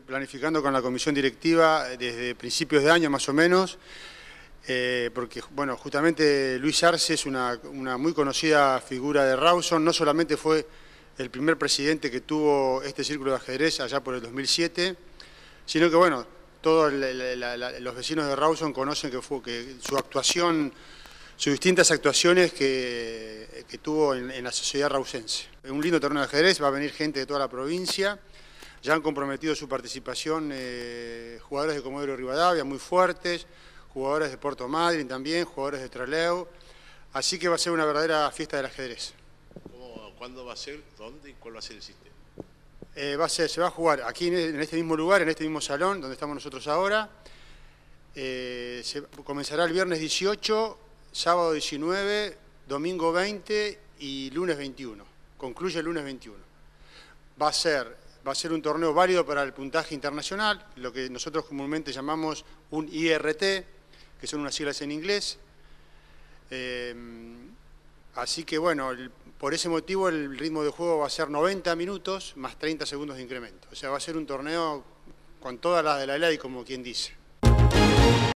planificando con la comisión directiva eh, desde principios de año más o menos, eh, porque bueno, justamente Luis Arce es una, muy conocida figura de Rawson, no solamente fue el primer presidente que tuvo este círculo de ajedrez allá por el 2007, sino que bueno, todos los vecinos de Rawson conocen que, fue, que su actuación sus distintas actuaciones que, tuvo en, la sociedad rausense. Un lindo terreno de ajedrez, va a venir gente de toda la provincia. Ya han comprometido su participación eh, jugadores de Comodoro Rivadavia, muy fuertes, jugadores de Puerto Madryn también, jugadores de Traleo. Así que va a ser una verdadera fiesta del ajedrez. ¿Cuándo va a ser? ¿Dónde y cuál va a ser el sistema? Eh, va a ser, se va a jugar aquí en este mismo lugar, en este mismo salón donde estamos nosotros ahora. Eh, comenzará el viernes 18, sábado 19, domingo 20 y lunes 21. Concluye el lunes 21. Va a ser va a ser un torneo válido para el puntaje internacional, lo que nosotros comúnmente llamamos un IRT, que son unas siglas en inglés. Eh, así que bueno, por ese motivo el ritmo de juego va a ser 90 minutos más 30 segundos de incremento. O sea, va a ser un torneo con todas las de la ley, como quien dice.